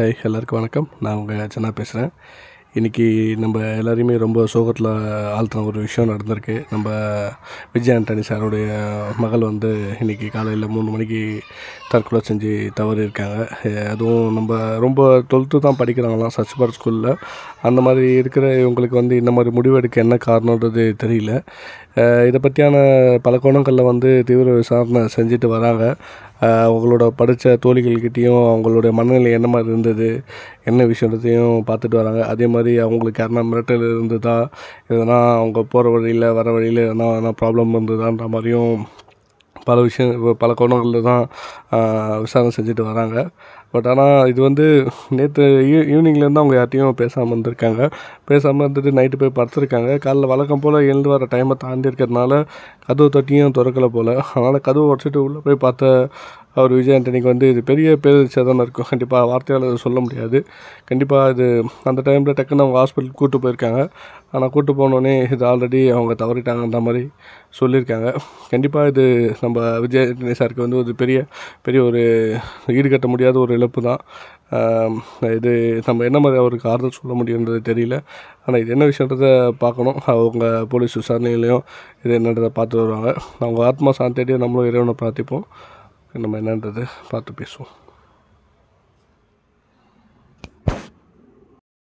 high எல்லாருக்கும் வணக்கம் நான் உங்கள் சென்னா பேசுகிறேன் இன்றைக்கி நம்ம எல்லோரையுமே ரொம்ப சோகத்தில் ஆழ்த்தின ஒரு விஷயம் நடந்திருக்கு நம்ம விஜய் ஆண்டனி சாருடைய மகள் வந்து இன்றைக்கி காலையில் மூணு மணிக்கு தற்கொலை செஞ்சு தவறியிருக்காங்க இருக்காங்க அதுவும் நம்ம ரொம்ப டுவெல்த்து தான் படிக்கிறாங்களாம் சச்பார் ஸ்கூலில் அந்த மாதிரி இருக்கிற இவங்களுக்கு வந்து இந்த மாதிரி முடிவெடுக்க என்ன காரணன்றது தெரியல இதை பற்றியான பல கோணங்களில் வந்து தீவிர விசாரணை செஞ்சுட்டு வராங்க உங்களோட படித்த தோழிகள்கிட்டையும் அவங்களுடைய மனநிலை என்ன மாதிரி இருந்தது என்ன விஷயத்தையும் பார்த்துட்டு வராங்க அதே மாதிரி அவங்களுக்கு யாருனா மிரட்டல் இருந்ததா எதனா அவங்க போகிற வழியில் வர வழியில் எதனா எதனா ப்ராப்ளம் இருந்ததான்ற மாதிரியும் பல விஷயம் பல கோணங்களில் தான் விசாரணை செஞ்சுட்டு வராங்க பட் ஆனால் இது வந்து நேற்று ஈ ஈவினிங்லேருந்து அவங்க யார்ட்டையும் பேசாமல் இருந்திருக்காங்க பேசாமல் இருந்துட்டு நைட்டு போய் படுத்துருக்காங்க காலைல வழக்கம் போல் எழுந்து வர டைமை தாண்டி இருக்கிறதுனால கதவு தட்டியும் திறக்கலை போல் அதனால் கதவை உடச்சிட்டு உள்ளே போய் பார்த்த அவர் விஜய் ஆண்டனிக்கு வந்து இது பெரிய பேரிச்சா தான் இருக்கும் கண்டிப்பாக வார்த்தையால் சொல்ல முடியாது கண்டிப்பாக இது அந்த டைமில் டக்குன்னு அவங்க ஹாஸ்பிட்டலுக்கு கூப்பிட்டு போயிருக்காங்க ஆனால் கூப்பிட்டு போனோடனே இது ஆல்ரெடி அவங்க தவறிட்டாங்க அந்த மாதிரி சொல்லியிருக்காங்க கண்டிப்பாக இது நம்ம விஜய் ஆண்டனி சாருக்கு வந்து ஒரு பெரிய பெரிய ஒரு ஈடுகட்ட முடியாத ஒரு இழப்பு தான் இது நம்ம என்ன மாதிரி அவருக்கு ஆறுதல் சொல்ல முடியுன்றது தெரியல ஆனால் இது என்ன விஷயன்றதை பார்க்கணும் அவங்க போலீஸ் விசாரணையிலையும் இது என்னன்றதை பார்த்து வருவாங்க அவங்க ஆத்மா சாந்தி நம்மளும் இறைவனை பார்த்திப்போம் நம்ம என்னன்றது பார்த்து பேசுவோம்